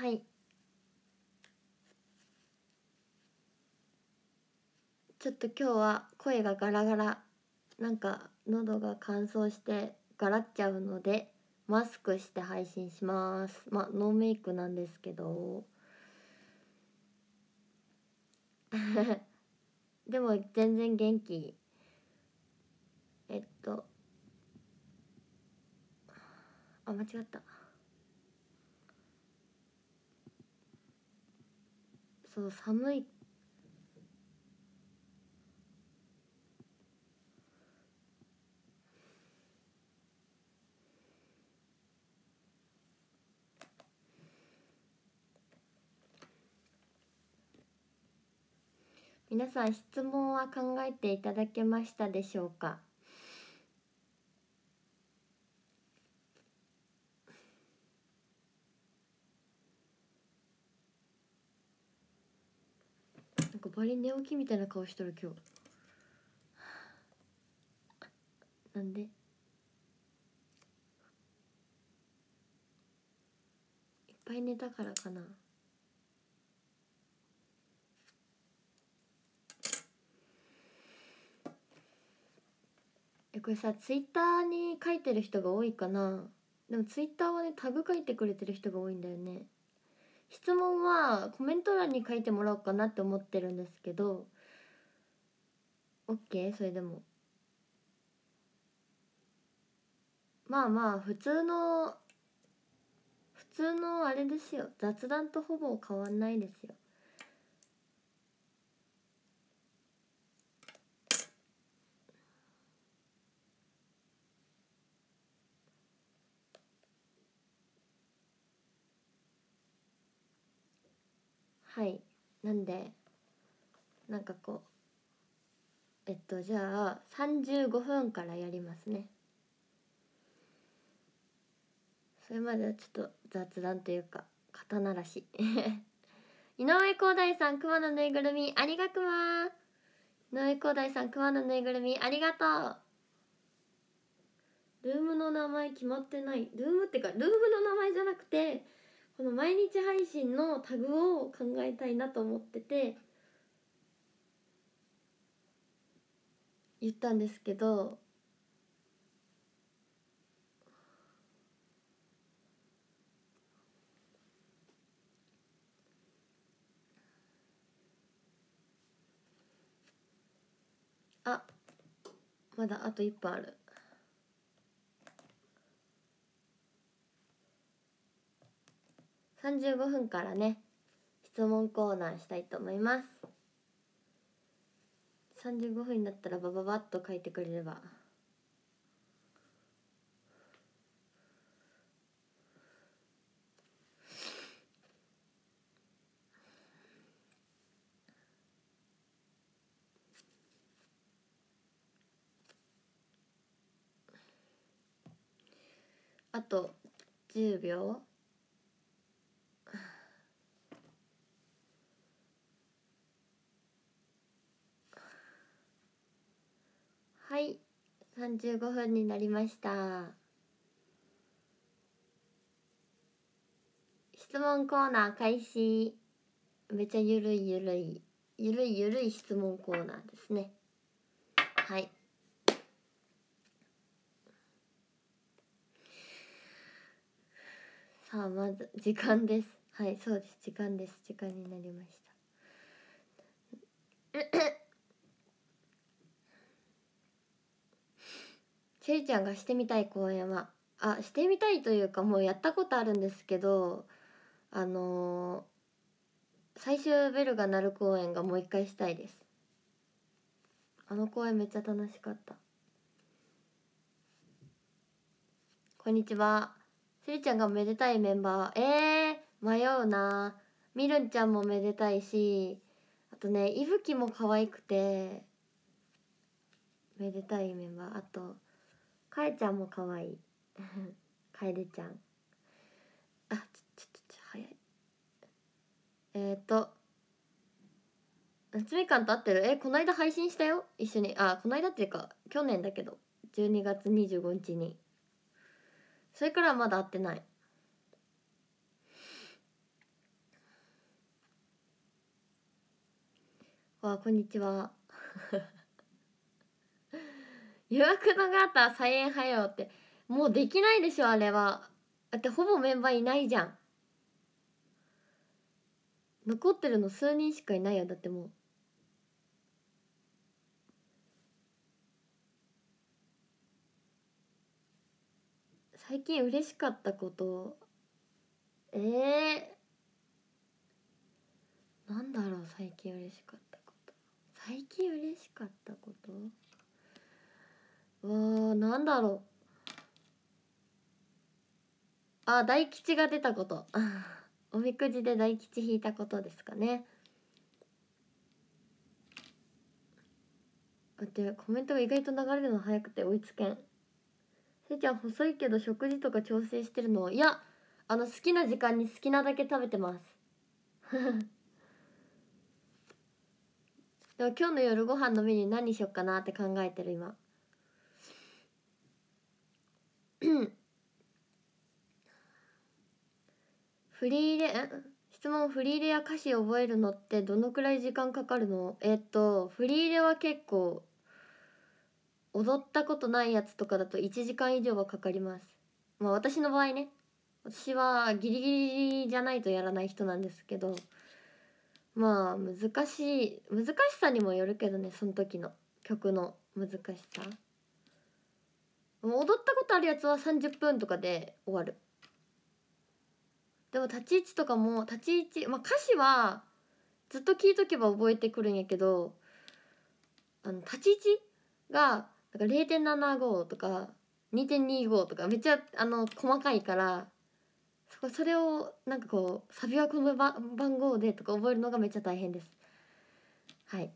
はいちょっと今日は声がガラガラなんか喉が乾燥してガラっちゃうのでマスクして配信しますまあノーメイクなんですけど でも全然元気えっとあ間違ったそう寒い皆さん質問は考えていただけましたでしょうか割寝起きみたいな顔しとる今日なんでいっぱい寝たからかなえこれさツイッターに書いてる人が多いかなでもツイッターはねタグ書いてくれてる人が多いんだよね質問はコメント欄に書いてもらおうかなって思ってるんですけど OK それでもまあまあ普通の普通のあれですよ雑談とほぼ変わんないですよはいなんでなんかこうえっとじゃあ35分からやりますねそれまではちょっと雑談というか肩慣らし 井上光大さん熊のぬいぐるみありがくま井上光大さん熊のぬいぐるみありがとうルームの名前決まってないルームってかルームの名前じゃなくてこの毎日配信のタグを考えたいなと思ってて言ったんですけどあまだあと1分ある35分からね質問コーナーしたいと思います35分になったらバババッと書いてくれればあと10秒はい三十五分になりました質問コーナー開始めっちゃゆるいゆるいゆるいゆるい質問コーナーですねはいさあまず時間ですはいそうです時間です時間になりましたちェリちゃんがしてみたい公演はあしてみたいというかもうやったことあるんですけどあのー、最終ベルが鳴る公演がもう一回したいですあの公演めっちゃ楽しかったこんにちはせりちゃんがめでたいメンバーえー、迷うなみるんちゃんもめでたいしあとねいぶきも可愛くてめでたいメンバーあとかえちゃんもかわいいかえでちゃんあちょちょちょ早いえっ、ー、と夏みかんと会ってるえこの間配信したよ一緒にあこの間っていうか去年だけど12月25日にそれからはまだ会ってないわあこんにちは予約のがあったら再演はよってもうできないでしょあれはだってほぼメンバーいないじゃん残ってるの数人しかいないよだってもう最近嬉しかったことえー、なんだろう最近嬉しかったこと最近嬉しかったことうーなんだろうあ大吉が出たこと おみくじで大吉引いたことですかねってコメントが意外と流れるの早くて追いつけんせいちゃん細いけど食事とか調整してるのいやあの好きな時間に好きなだけ食べてます でも今日の夜ご飯のメニュー何しよっかなって考えてる今フリーレ質問フリーレや歌詞覚えるのってどのくらい時間かかるのえっとフリーレは結構踊ったことないやつとかだと1時間以上はかかりますまあ私の場合ね私はギリギリじゃないとやらない人なんですけどまあ難しい難しさにもよるけどねその時の曲の難しさ踊ったことあるやつは30分とかで終わるでも立ち位置とかも立ち位置、まあ、歌詞はずっと聞いとけば覚えてくるんやけどあの立ち位置がなんか0.75とか2.25とかめっちゃあの細かいからそこそれをなんかこうサビはこの番号でとか覚えるのがめっちゃ大変ですはい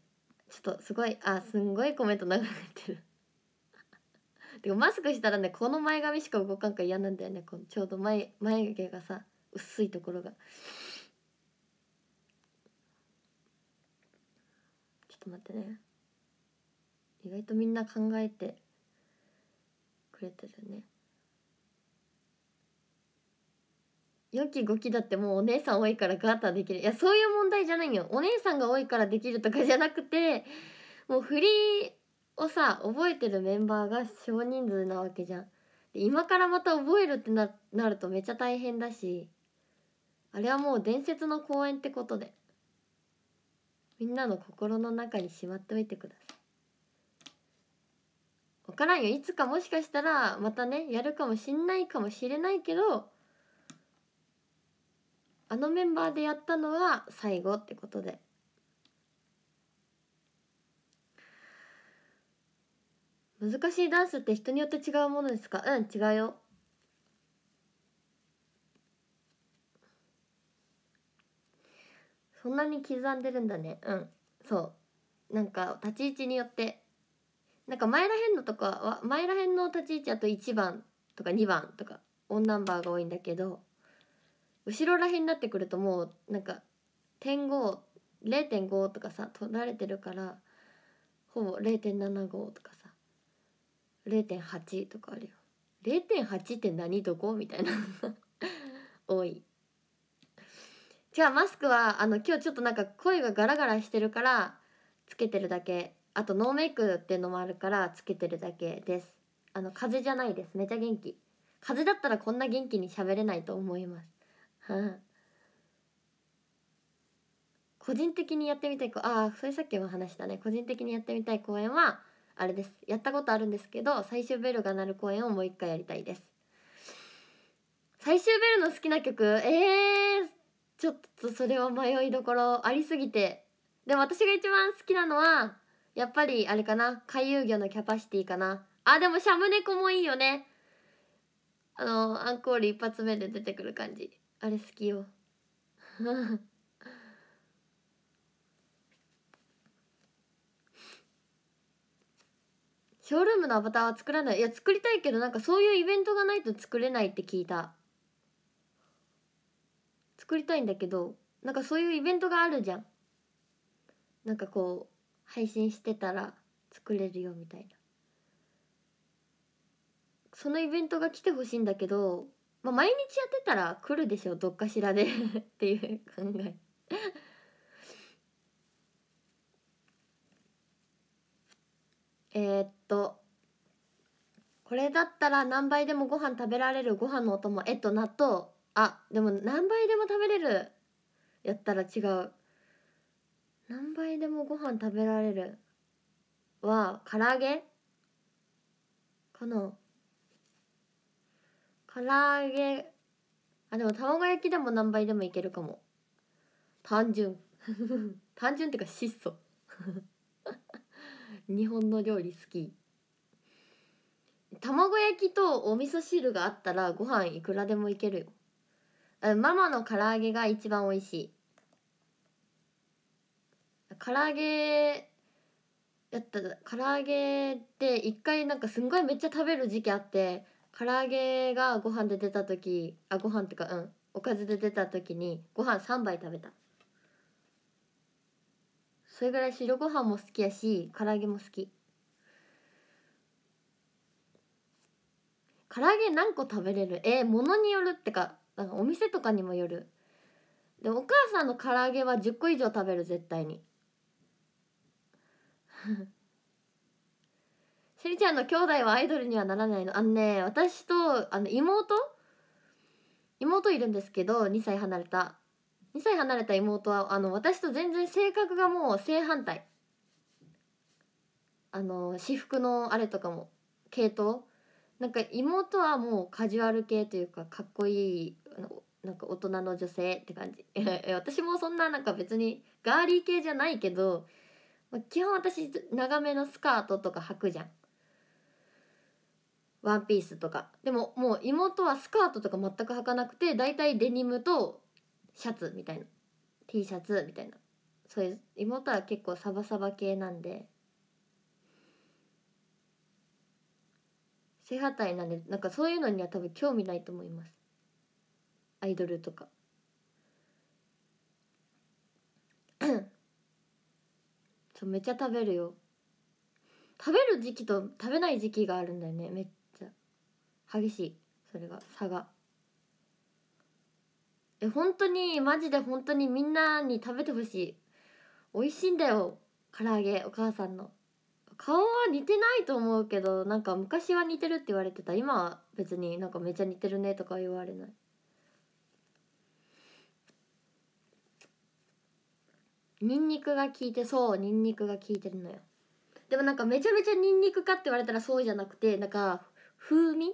ちょっとすごいあすんごいコメント長くなってるてかマスクしたらねこの前髪しか動かんから嫌なんだよねこのちょうど前眉毛がさ薄いところがちょっと待ってね意外とみんな考えてくれてるね良き5期だってもうお姉さん多いからガーターできるいやそういう問題じゃないよお姉さんが多いからできるとかじゃなくてもう振りをさ覚えてるメンバーが少人数なわけじゃん今からまた覚えるってなるとめっちゃ大変だしあれはもう伝説の公演ってことでみんなの心の中にしまっておいてください分からんよいつかもしかしたらまたねやるかもしんないかもしれないけどあのメンバーでやったのは最後ってことで難しいダンスって人によって違うものですかうん違うよそんなに刻んでるんだねうんそうなんか立ち位置によってなんか前らへんのとかは前らへんの立ち位置あと1番とか2番とかオンナンバーが多いんだけど後ろらへんになってくるともうなんか点50.5とかさ取られてるからほぼ0.75とかさ0.8とかあるよ0.8って何どこみたいな 多いゃあマスクはあの今日ちょっとなんか声がガラガラしてるからつけてるだけあとノーメイクっていうのもあるからつけてるだけですあの風邪じゃないですめちゃ元気風邪だったらこんな元気に喋れないと思います個人的にやってみたいああそれさっきも話したね個人的にやってみたい公演はあれですやったことあるんですけど最終ベルが鳴る公演をもう一回やりたいです最終ベルの好きな曲ええーちょっとそれは迷いどころありすぎてでも私が一番好きなのはやっぱりあれかな回遊魚のキャパシティかなあでもシャムネコもいいよねあのアンコール一発目で出てくる感じあれ好きよ ショールームのアバターは作らないいや作りたいけどなんかそういうイベントがないと作れないって聞いた作りたいんだけどなんかそういうイベントがあるじゃんなんかこう配信してたら作れるよみたいなそのイベントが来てほしいんだけど、まあ、毎日やってたら来るでしょどっかしらで っていう考ええっとこれだったら何倍でもご飯食べられるご飯のお供えっと納豆あでも何倍でも食べれるやったら違う何倍でもご飯食べられるは唐揚げかな唐揚げあでも卵焼きでも何倍でもいけるかも単純 単純っていうか質素 日本の料理好き卵焼きとお味噌汁があったらご飯いくらでもいけるよママの唐揚げが一番美味しい唐揚げやった唐揚げって一回なんかすんごいめっちゃ食べる時期あって唐揚げがご飯で出た時あご飯ってかうんおかずで出た時にご飯3杯食べたそれぐらい白ご飯も好きやし唐揚げも好き唐揚げ何個食べれるえ物ものによるってかなんかお店とかにもよるでもお母さんの唐揚げは10個以上食べる絶対にしり ちゃんの兄弟はアイドルにはならないのあのね私とあの妹妹いるんですけど2歳離れた2歳離れた妹はあの私と全然性格がもう正反対あの私服のあれとかも系統なんか妹はもうカジュアル系というかかっこいいなんか大人の女性って感じ私もそんななんか別にガーリー系じゃないけど、まあ、基本私長めのスカートとか履くじゃんワンピースとかでももう妹はスカートとか全く履かなくて大体デニムとシャツみたいな T シャツみたいなそういう妹は結構サバサバ系なんで正反対なんでなんかそういうのには多分興味ないと思いますアイドルとか そうめっちゃ食べるよ食べる時期と食べない時期があるんだよねめっちゃ激しいそれが差がえ本当にマジで本当にみんなに食べてほしい美味しいんだよ唐揚げお母さんの顔は似てないと思うけどなんか昔は似てるって言われてた今は別になんかめちゃ似てるねとか言われないニンニクが効いてそうニンニクが効いてるのよでもなんかめちゃめちゃニンニクかって言われたらそうじゃなくてなんか風味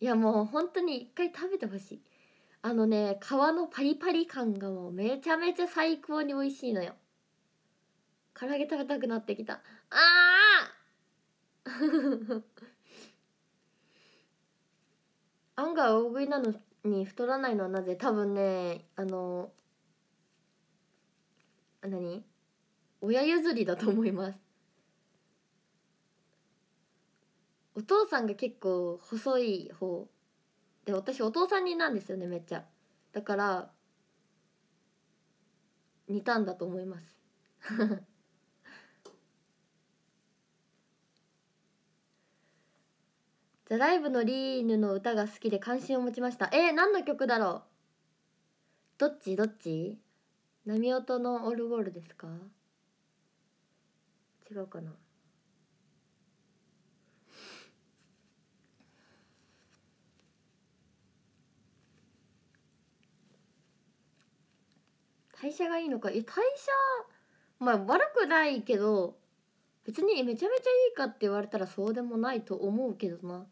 いやもう本当に一回食べてほしいあのね皮のパリパリ感がもうめちゃめちゃ最高に美味しいのよ唐揚げ食べたくなってきたああ 案外大食いなのに太らないのはなぜ多分ねあの何親譲りだと思いますお父さんが結構細い方で私お父さんになんですよねめっちゃだから似たんだと思いますザライブのリーヌの歌が好きで関心を持ちましたえー、何の曲だろうどっちどっち波音のオルゴールですか違うかな 代謝がいいのかいや代謝まあ悪くないけど別にめちゃめちゃいいかって言われたらそうでもないと思うけどな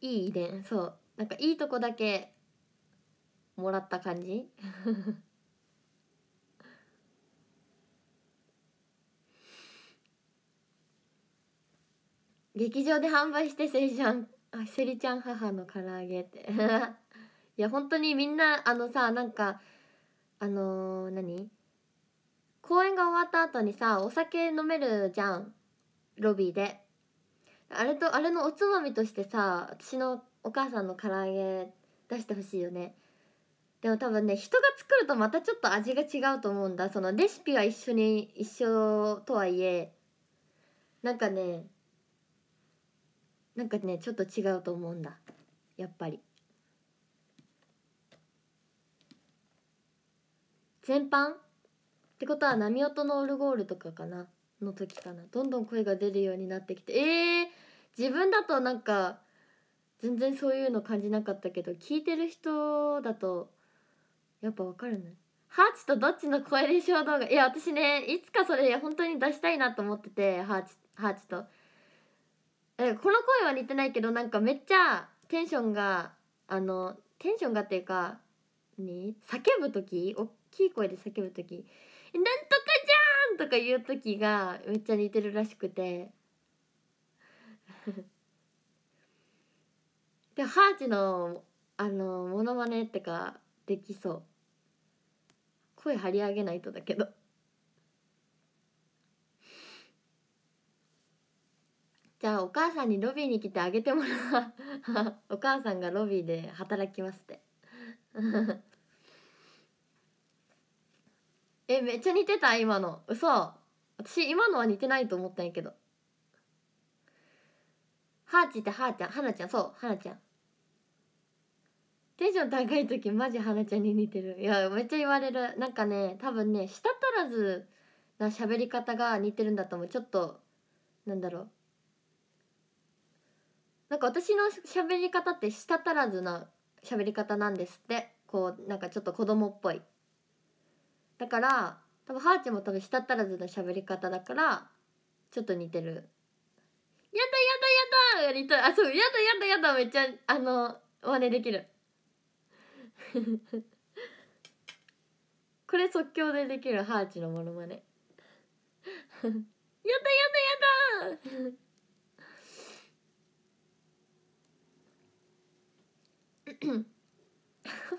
いい遺伝そうなんかいいとこだけもらった感じ 劇場で販売してせいちゃんあせりちゃん母の唐揚げって いや本当にみんなあのさなんかあのー、何公演が終わった後にさお酒飲めるじゃんロビーであれとあれのおつまみとしてさ私のお母さんの唐揚げ出してほしいよねでも多分ね人が作るとまたちょっと味が違うと思うんだそのレシピは一緒に一緒とはいえなんかねなんかねちょっと違うと思うんだやっぱり全般ってことは波音のオルゴールとかかなの時かなどんどん声が出るようになってきてえー、自分だとなんか全然そういうの感じなかったけど聞いてる人だとやっぱわかるねハーチとどっちの声でしょう動画いや私ねいつかそれ本当に出したいなと思っててハーチハーチとえこの声は似てないけどなんかめっちゃテンションがあのテンションがっていうかに叫ぶ時大きい声で叫ぶ時なんとかじゃん!」とか言う時がめっちゃ似てるらしくてでハーチのあのモノマネってかできそう声張り上げないとだけどじゃあお母さんにロビーに来てあげてもらうお母さんがロビーで働きますってえめっちゃ似てた今の嘘私今のは似てないと思ったんやけどハーチってハーちゃんはなちゃんそうはなちゃんテンション高い時マジはなちゃんに似てるいやめっちゃ言われるなんかね多分ね舌足らずな喋り方が似てるんだと思うちょっとなんだろうなんか私の喋り方って舌足らずな喋り方なんですってこうなんかちょっと子供っぽいだから多分ハーチも多分舌足らずの喋り方だからちょっと似てるやだやだやだやりたいあそうやだやだやだめっちゃあの真似できる これ即興でできるハーチのモノマネ やだやだやだ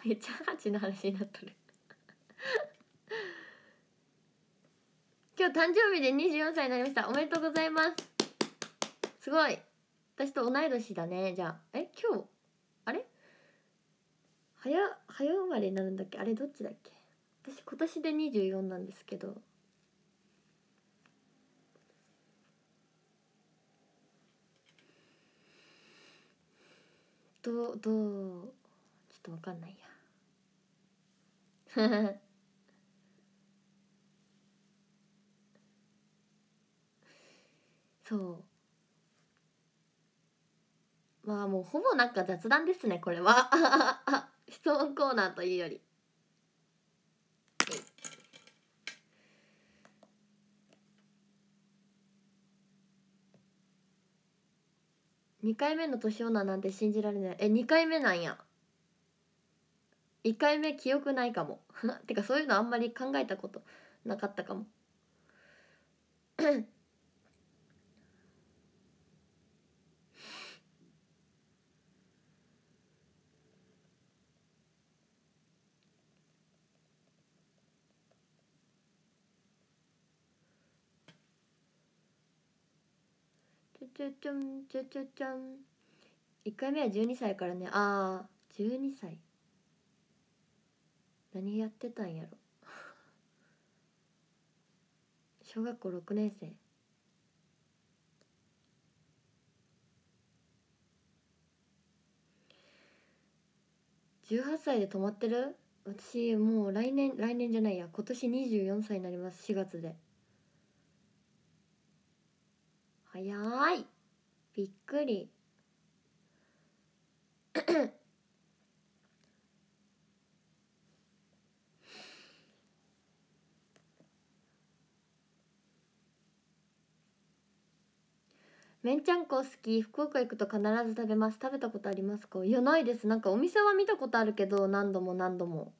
めっちゃハーチの話になっとる今日誕生日で24歳になりましたおめでとうございますすごい私と同い年だねじゃあえ今日あれ早早生まれになるんだっけあれどっちだっけ私今年で24なんですけどどうどうちょっと分かんないやそうまあもうほぼなんか雑談ですねこれは 質問コーナーというより2回目の年女なんて信じられないえ2回目なんや1回目記憶ないかも てかそういうのあんまり考えたことなかったかもちょちょんちょちょちょん1回目は12歳からねああ12歳何やってたんやろ小学校6年生18歳で止まってる私もう来年来年じゃないや今年24歳になります4月で早いびっくりめんちゃんこ好き福岡行くと必ず食べます食べたことありますかいやないですなんかお店は見たことあるけど何度も何度も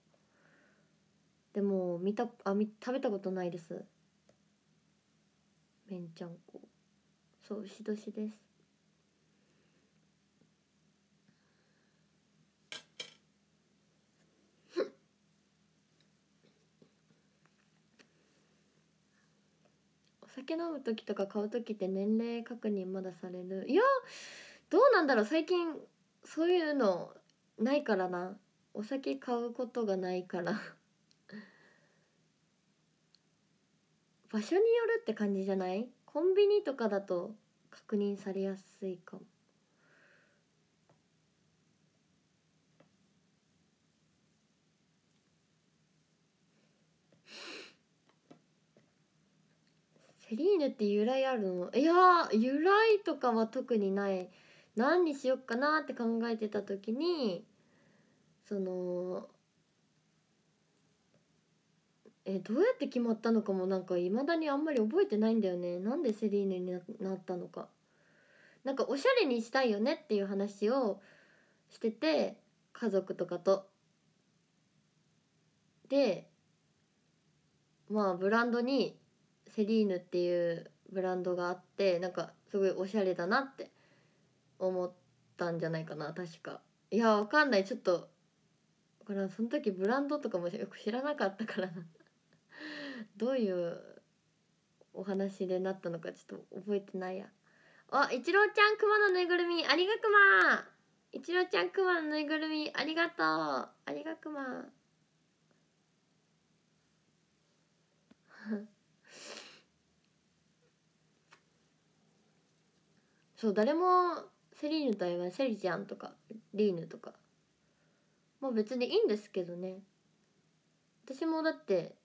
でも見たあみ食べたことないですめんちゃんこそう牛年です 酒飲む時とか買う時って年齢確認まだされるいやどうなんだろう最近そういうのないからなお酒買うことがないから 場所によるって感じじゃないコンビニとかだと確認されやすいかもセリーヌって由来あるのいや由来とかは特にない何にしよっかなって考えてた時にそのえどうやって決まったのかもなんかいまだにあんまり覚えてないんだよねなんでセリーヌになったのかなんかおしゃれにしたいよねっていう話をしてて家族とかとでまあブランドにセリーヌっていうブランドがあってなんかすごいおしゃれだなって思ったんじゃないかな確かいやわかんないちょっとからその時ブランドとかもよく知らなかったからなどういうお話でなったのかちょっと覚えてないやあ一郎ちゃんマのぬいぐるみありがくま一郎ちゃんマのぬいぐるみありがとうありがくまそう誰もセリーヌと言えないセリちゃんとかリーヌとかまあ別にいいんですけどね私もだって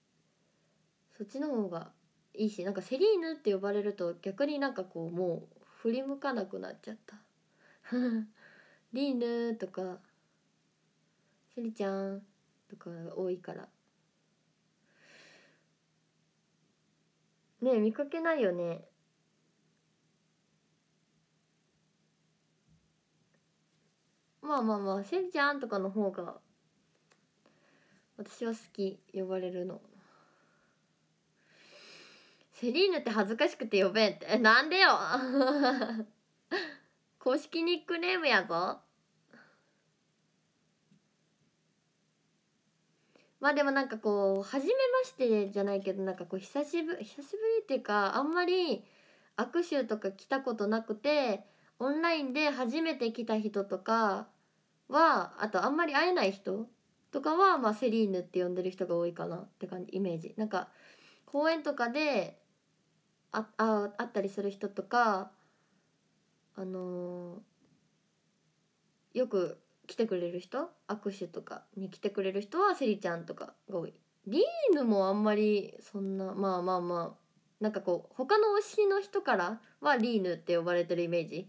そっちの方がいいしなんかセリーヌって呼ばれると逆になんかこうもう振り向かなくなっちゃった リーヌとかセリちゃんとかが多いからね見かけないよねまあまあまあセリちゃんとかの方が私は好き呼ばれるのセリーヌって恥ずかしくて呼べんって。え、なんでよ 公式ニックネームやぞ。まあでもなんかこう、初めましてじゃないけど、なんかこう、久しぶり、久しぶりっていうか、あんまり握手とか来たことなくて、オンラインで初めて来た人とかは、あとあんまり会えない人とかは、まあセリーヌって呼んでる人が多いかなって感じ、イメージ。なんか、公園とかであああったりする人とかあのー、よく来てくれる人握手とかに来てくれる人はセリちゃんとかが多いリーヌもあんまりそんなまあまあまあなんかこう他の推しの人からはリーヌって呼ばれてるイメージ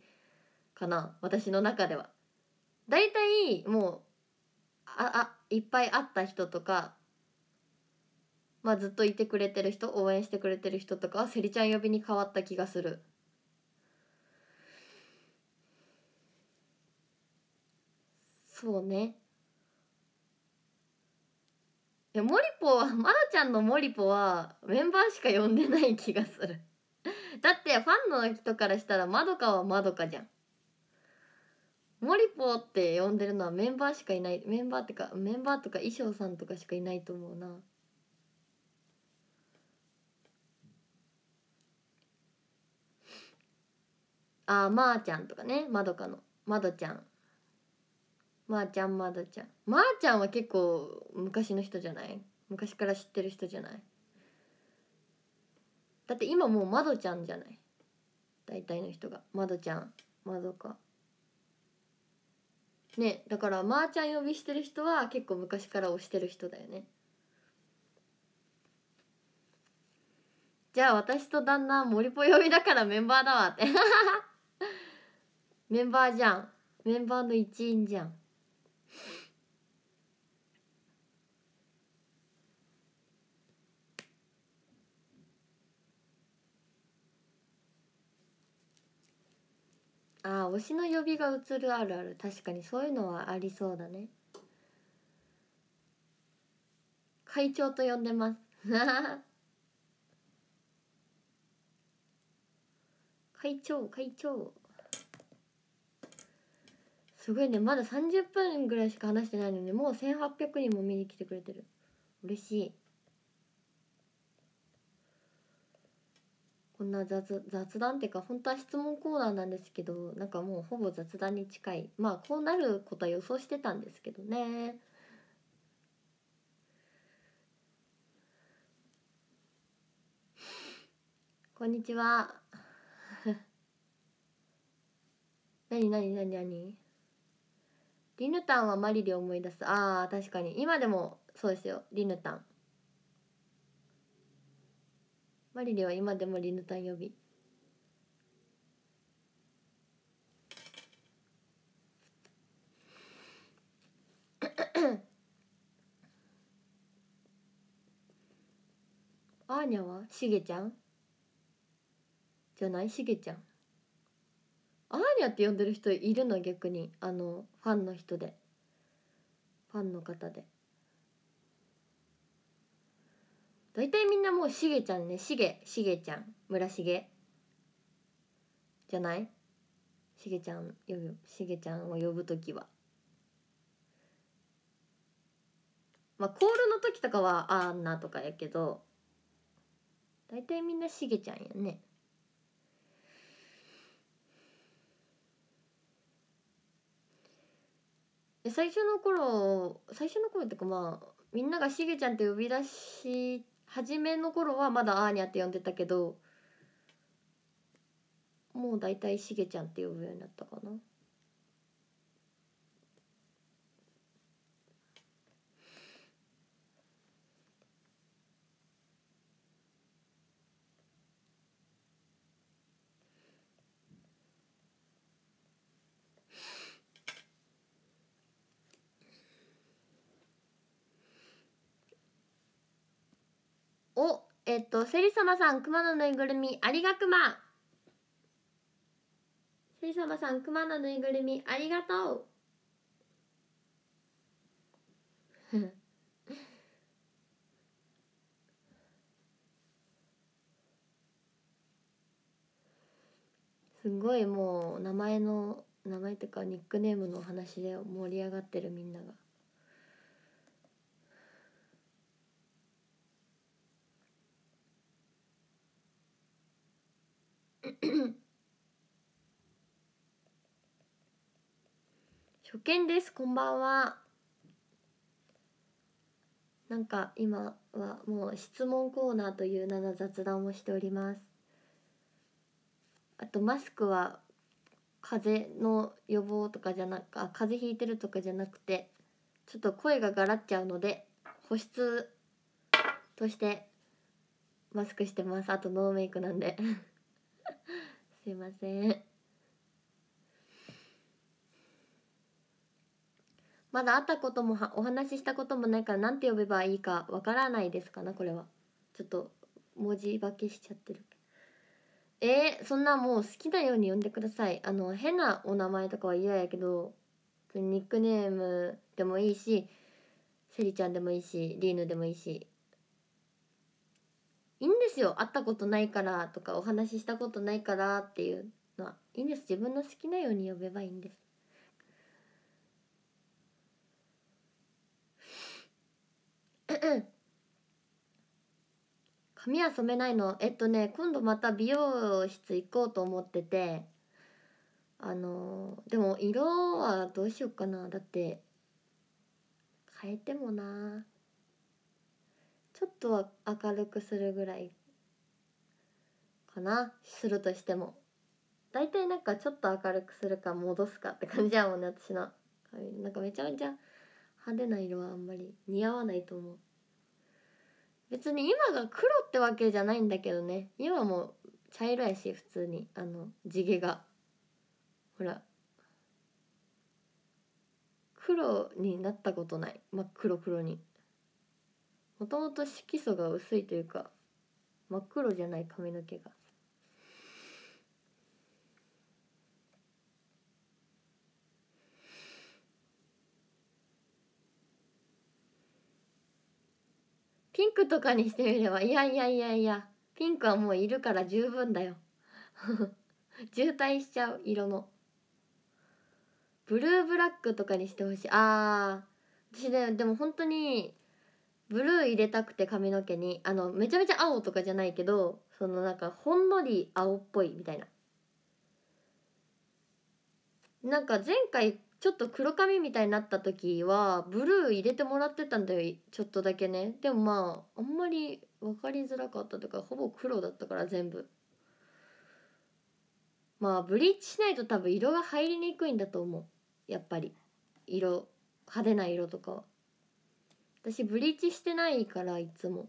かな私の中では。大体もうああいっぱい会った人とかまあ、ずっといてくれてる人応援してくれてる人とかはセリちゃん呼びに変わった気がするそうねいやモリポはまなちゃんのモリポはメンバーしか呼んでない気がするだってファンの人からしたらまどかはまどかじゃんモリポって呼んでるのはメンバーしかいないメンバーってかメンバーとか衣装さんとかしかいないと思うなあーまー、あ、ちゃんとかねまどかのまどちゃんまー、あ、ちゃんまどちゃんまー、あ、ちゃんは結構昔の人じゃない昔から知ってる人じゃないだって今もうまどちゃんじゃない大体の人がまどちゃんまどかねだからまー、ちゃん呼びしてる人は結構昔から推してる人だよねじゃあ私と旦那森ぽ呼びだからメンバーだわって メンバーじゃんメンバーの一員じゃんああ推しの呼びが映るあるある確かにそういうのはありそうだね会長と呼んでます会長会長すごいねまだ30分ぐらいしか話してないのにもう1800人も見に来てくれてる嬉しいこんな雑雑談っていうか本当は質問コーナーなんですけどなんかもうほぼ雑談に近いまあこうなることは予想してたんですけどねこんにちはなになになになにリヌタンはマリで思い出すああ確かに今でもそうですよリヌタンマリでは今でもリヌタン呼び アーニャはしげちゃんじゃないしげちゃんアーニャって呼んでる人いるの逆にあのファンの人でファンの方で大体みんなもうしげちゃんねしげしげちゃん村重。じゃないしげちゃん呼ぶしげちゃんを呼ぶ時はまあコールの時とかはあんなとかやけど大体みんなしげちゃんやね最初の頃最初の頃っていうかまあみんながしげちゃんって呼び出し初めの頃はまだアーニャって呼んでたけどもう大体しげちゃんって呼ぶようになったかな。えっと、セリ様さん、熊のぬいぐるみ、ありがくま。セリ様さん、のぬいぐるみ、ありがとう。すごいもう名前の名前っていうかニックネームの話で盛り上がってるみんなが。初見ですこんばんはなんか今はもう質問コーナーという名の雑談をしておりますあとマスクは風邪の予防とかじゃなく風邪ひいてるとかじゃなくてちょっと声がガラっちゃうので保湿としてマスクしてますあとノーメイクなんで すいませんまだ会ったこともお話ししたこともないから何て呼べばいいかわからないですかなこれはちょっと文字化けしちゃってるえー、そんなもう好きなように呼んでくださいあの変なお名前とかは嫌やけどニックネームでもいいしセリちゃんでもいいしリーヌでもいいしいいんですよ会ったことないからとかお話ししたことないからっていうのはいいんです自分の好きなように呼べばいいんです髪は染めないのえっとね今度また美容室行こうと思っててあのでも色はどうしようかなだって変えてもなちょっとは明るくするぐらいかなするとしても大体なんかちょっと明るくするか戻すかって感じやもんね私の髪なんかめちゃめちゃ派手な色はあんまり似合わないと思う別に今が黒ってわけじゃないんだけどね今も茶色やし普通にあの地毛がほら黒になったことない真っ黒黒にもともと色素が薄いというか真っ黒じゃない髪の毛がピンクとかにしてみればいやいやいやいやピンクはもういるから十分だよ 渋滞しちゃう色のブルーブラックとかにしてほしいあー私ねでも本当にブルー入れたくて髪の毛にあのめちゃめちゃ青とかじゃないけどそのなんかほんのり青っぽいみたいななんか前回ちょっと黒髪みたいになった時はブルー入れてもらってたんだよちょっとだけねでもまああんまり分かりづらかったとかほぼ黒だったから全部まあブリーチしないと多分色が入りにくいんだと思うやっぱり色派手な色とかは私ブリーチしてないからいつも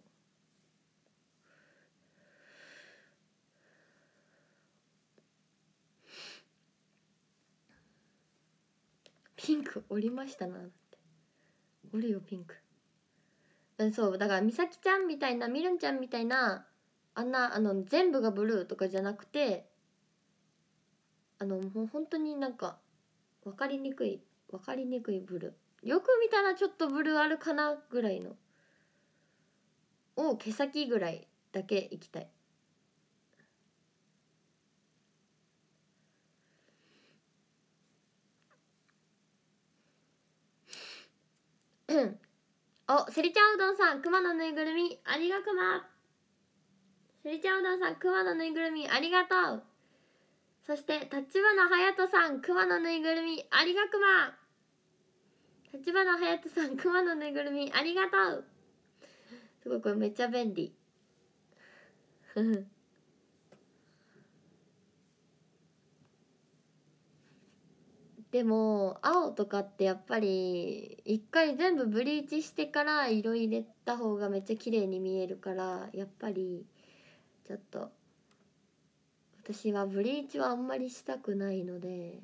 ピンク折りましたなって折るよピンクそうだから美咲ちゃんみたいなみるんちゃんみたいなあんなあの全部がブルーとかじゃなくてあのもう本当になんか分かりにくい分かりにくいブルーよく見たらちょっとブルーあるかなぐらいのを毛先ぐらいだけいきたい おセリちゃんうどんさん熊のぬいぐるみありがくまセリちゃんうどんさん熊のぬいぐるみありがとうそして立花隼人さん熊のぬいぐるみありがくま立花隼人さん熊のぬいぐるみありがとうすごいこれめっちゃ便利 でも青とかってやっぱり一回全部ブリーチしてから色入れた方がめっちゃ綺麗に見えるからやっぱりちょっと私はブリーチはあんまりしたくないので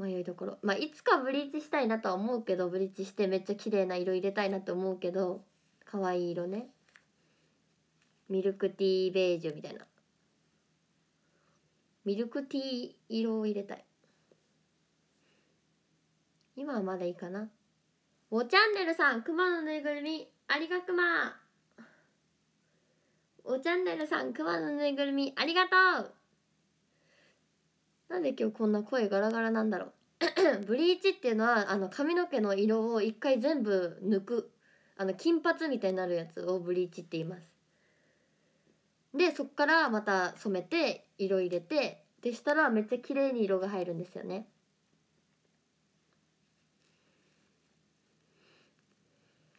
迷いどころまあいつかブリーチしたいなとは思うけどブリーチしてめっちゃ綺麗な色入れたいなと思うけど可愛い色ねミルクティーベージュみたいなミルクティー色を入れたい今はまだいいかなおチャンネルさんクマのぬいぐるみありがくまおチャンネルさんクマのぬいぐるみありがとうなんで今日こんな声ガラガラなんだろう ブリーチっていうのはあの髪の毛の色を一回全部抜くあの金髪みたいになるやつをブリーチって言いますでそっからまた染めて色入れてでしたらめっちゃ綺麗に色が入るんですよね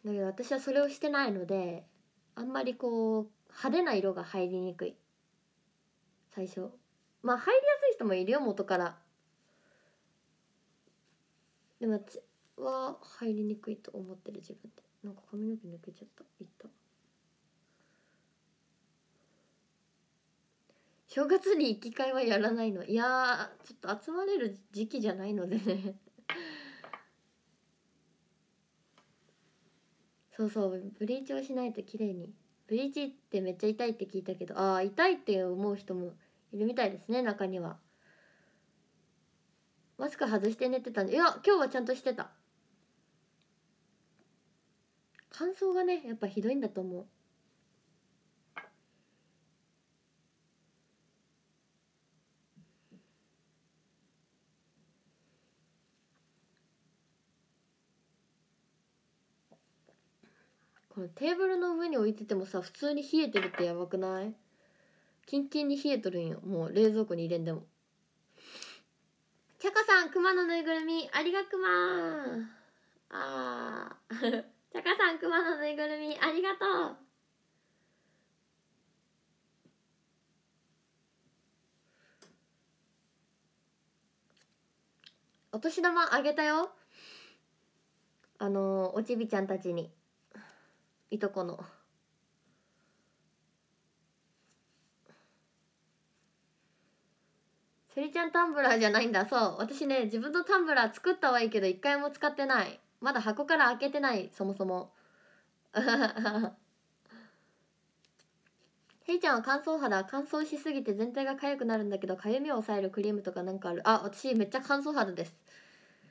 だけど私はそれをしてないのであんまりこう派手な色が入りにくい最初まあ入りやすい人もいるよ元からでも私は入りにくいと思ってる自分でなんか髪の毛抜けちゃったいった正月に行き会はやらないのいやちょっと集まれる時期じゃないのでね そうそうブリーチをしないと綺麗にブリーチってめっちゃ痛いって聞いたけどああ痛いって思う人もいるみたいですね中にはマスク外して寝てたんでいや今日はちゃんとしてた乾燥がねやっぱひどいんだと思うこのテーブルの上に置いててもさ普通に冷えてるってやばくないキンキンに冷えとるんよもう冷蔵庫に入れんでもちゃかさん熊のぬいぐるみありがくまあーちゃかさん熊のぬいぐるみありがとうお年玉あげたよあのおちびちゃんたちにいとこの。しゅりちゃんタンブラーじゃないんだそう私ね自分のタンブラー作ったはいいけど一回も使ってないまだ箱から開けてないそもそも ヘイちゃんは乾燥肌乾燥しすぎて全体が痒くなるんだけど痒みを抑えるクリームとかなんかあるあ私めっちゃ乾燥肌です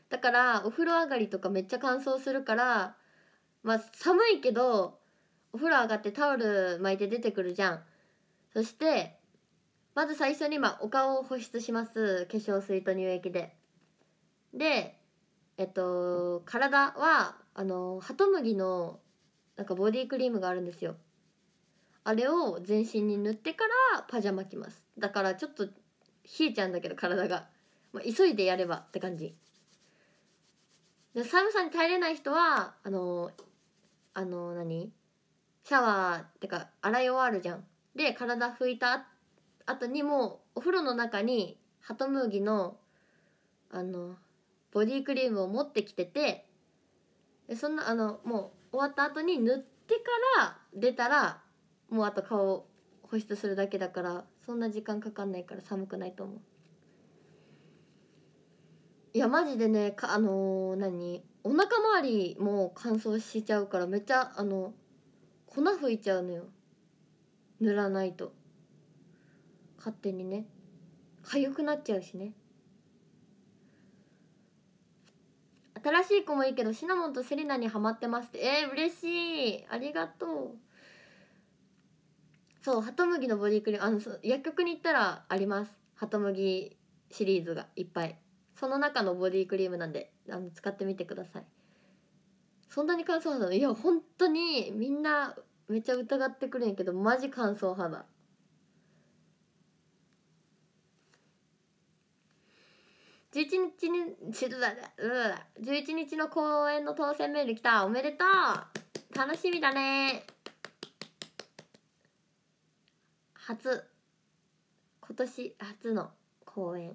だからお風呂上がりとかめっちゃ乾燥するからまあ寒いけどお風呂上がってタオル巻いて出てくるじゃんそしてまず最初に、今お顔を保湿します化粧水と乳液ででえっと体はあのハトムギのなんかボディクリームがあるんですよあれを全身に塗ってからパジャマ着ますだからちょっと冷えちゃうんだけど体が、まあ、急いでやればって感じで寒さに耐えれない人はあのあの何シャワーってか洗い終わるじゃんで体拭いた後にもうお風呂の中にハトムーギのあのボディクリームを持ってきててでそんなあのもう終わった後に塗ってから出たらもうあと顔保湿するだけだからそんな時間かかんないから寒くないと思ういやマジでねかあのー、何お腹周りも乾燥しちゃうからめっちゃあの粉吹いちゃうのよ塗らないと勝手にね痒くなっちゃうしね新しい子もいいけどシナモンとセリナにはまってますってえー、嬉しいありがとうそうハトムギのボディクリームあの薬局に行ったらありますハトムギシリーズがいっぱいその中のボディクリームなんであの使ってみてくださいそんなに乾燥肌いや本当にみんなめっちゃ疑ってくるんやけどマジ乾燥肌11日に11日の公演の当選メール来たおめでとう楽しみだね初今年初の公演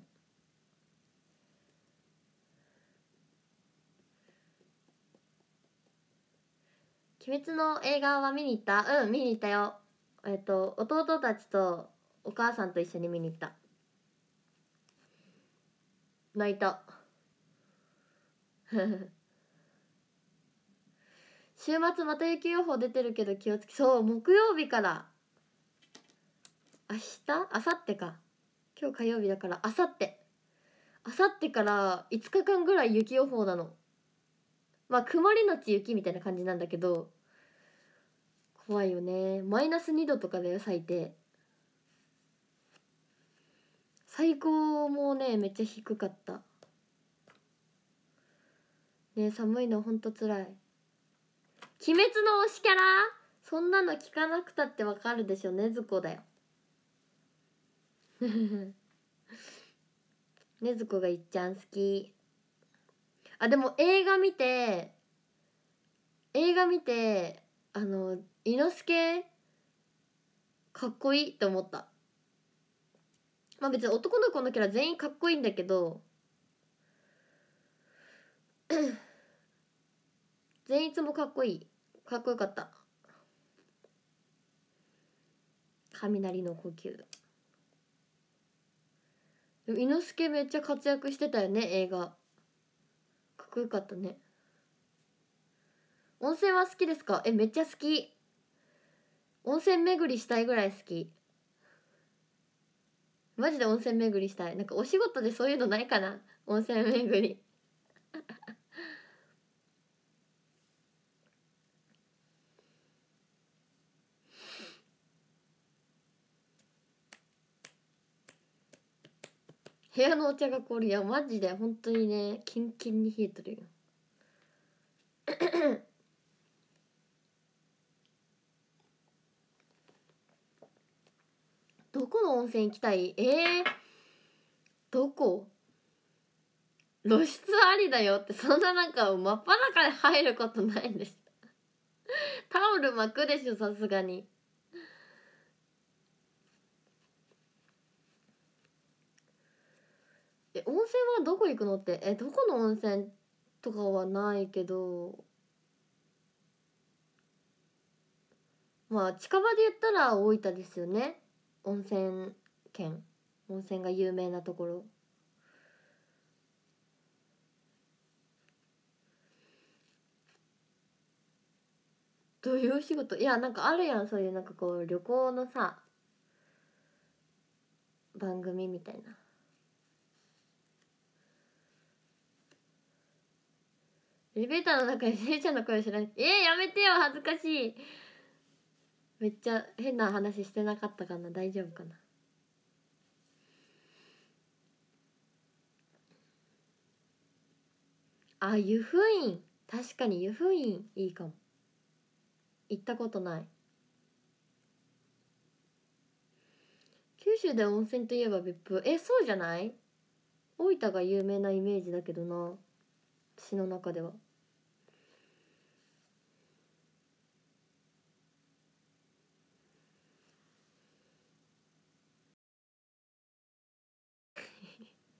鬼滅の映画は見に行ったうん見に行ったよえっと弟たちとお母さんと一緒に見に行った泣いた 週末また雪予報出てるけど気をつけそう木曜日から明日あさってか今日火曜日だからあさってあさってから5日間ぐらい雪予報なのまあ曇りのち雪みたいな感じなんだけど怖いよねマイナス2度とかだよ最低最高もねめっちゃ低かったね寒いのほんとつらい「鬼滅の推しキャラ」そんなの聞かなくたってわかるでしょねずこだよ ねずこがいっちゃん好きあでも映画見て映画見てあの猪之助かっこいいって思ったまあ別に男の子のキャラ全員かっこいいんだけど全員いつもかっこいいかっこよかった雷の呼吸伊之助めっちゃ活躍してたよね映画かっこよかったね温泉は好きですかえめっちゃ好き温泉巡りしたいぐらい好きマジで温泉巡りしたいなんかお仕事でそういうのないかな温泉巡り部屋のお茶が凍るいやマジで本当にねキンキンに冷えてるよどこの温泉行きたいえー、どこ露出ありだよってそんななんか真っ裸で入ることないんですタオル巻くでしょさすがにえ温泉はどこ行くのってえどこの温泉とかはないけどまあ近場で言ったら大分ですよね温泉県温泉が有名なところどういう仕事いやなんかあるやんそういうなんかこう旅行のさ番組みたいな。エレベーターの中にせいちゃんの声を知らない。えー、やめてよ恥ずかしいめっちゃ変な話してなかったかな大丈夫かなあ湯布院確かに湯布院いいかも行ったことない九州で温泉といえば別府えそうじゃない大分が有名なイメージだけどな私の中では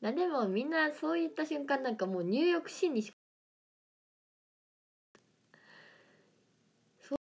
やでもみんなそういった瞬間なんかもう入浴しに